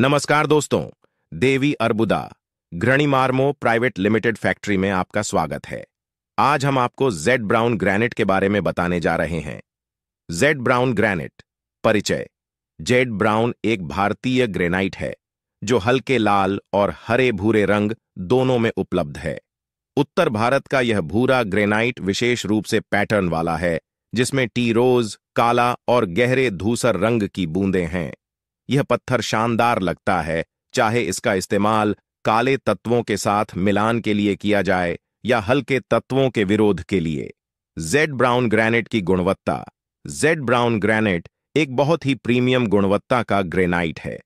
नमस्कार दोस्तों Devi Arbuda Grini Marmo private limited factory में आपका स्वागत है आज हम आपको जेड ब्राउन ग्रेनेट के बारे में बताने जा रहे हैं जेड ब्राउन ग्रेनेट परिचय जेड ब्राउन एक भारतीय ग्रेनाइट है जो हल्के लाल और हरे भूरे रंग दोनों में उपलब्ध है उत्तर भारत का यह भूरा ग्रेनाइट विशेष रूप से पैटर्न वाला है जिसमें टीरोज काला और गहरे धूसर रंग की बूंदें हैं यह पत्थर शानदार लगता है चाहे इसका इस्तेमाल काले तत्वों के साथ मिलान के लिए किया जाए या हल्के तत्वों के विरोध के लिए जेड ब्राउन ग्रेनेट की गुणवत्ता जेड ब्राउन ग्रेनेट एक बहुत ही प्रीमियम गुणवत्ता का ग्रेनाइट है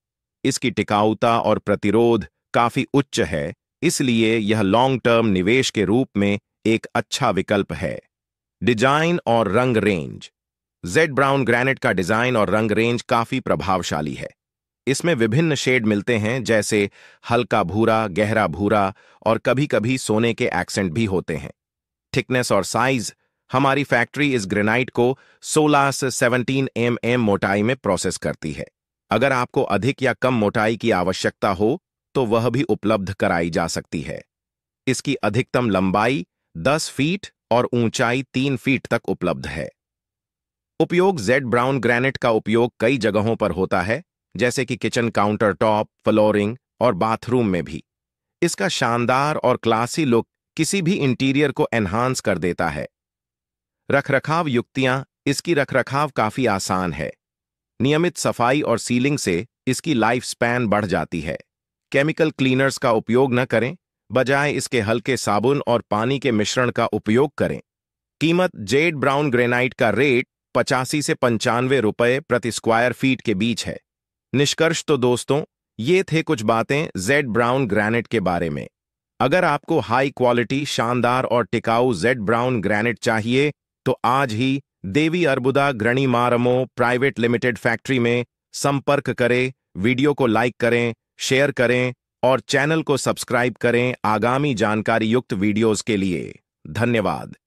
इसकी टिकाऊता और प्रतिरोध काफी उच्च है इसलिए यह लॉन्ग टर्म निवेश के रूप में एक अच्छा विकल्प है डिजाइन और रंग रेंज जेड ब्राउन ग्रेनेट का डिजाइन और रंग रेंज काफी प्रभावशाली है इसमें विभिन्न शेड मिलते हैं जैसे हल्का भूरा गहरा भूरा और कभी कभी सोने के एक्सेंट भी होते हैं थिकनेस और साइज हमारी फैक्ट्री इस ग्रेनाइट को 16 से 17 एम mm मोटाई में प्रोसेस करती है अगर आपको अधिक या कम मोटाई की आवश्यकता हो तो वह भी उपलब्ध कराई जा सकती है इसकी अधिकतम लंबाई 10 फीट और ऊंचाई 3 फीट तक उपलब्ध है उपयोग जेड ब्राउन ग्रेनेट का उपयोग कई जगहों पर होता है जैसे कि किचन काउंटर टॉप फ्लोरिंग और बाथरूम में भी इसका शानदार और क्लासी लुक किसी भी इंटीरियर को एनहांस कर देता है रखरखाव युक्तियां इसकी रखरखाव काफी आसान है नियमित सफाई और सीलिंग से इसकी लाइफ स्पैन बढ़ जाती है केमिकल क्लीनर्स का उपयोग न करें बजाय इसके हल्के साबुन और पानी के मिश्रण का उपयोग करें कीमत जेड ब्राउन ग्रेनाइट का रेट पचासी से पंचानवे रुपये प्रति स्क्वायर फीट के बीच है निष्कर्ष तो दोस्तों ये थे कुछ बातें जेड ब्राउन ग्रैनेट के बारे में अगर आपको हाई क्वालिटी शानदार और टिकाऊ जेड ब्राउन ग्रैनेट चाहिए तो आज ही Devi Arbuda Grini Marmo private limited factory में संपर्क करें वीडियो को लाइक करें शेयर करें और चैनल को सब्सक्राइब करें आगामी जानकारी युक्त वीडियोज के लिए धन्यवाद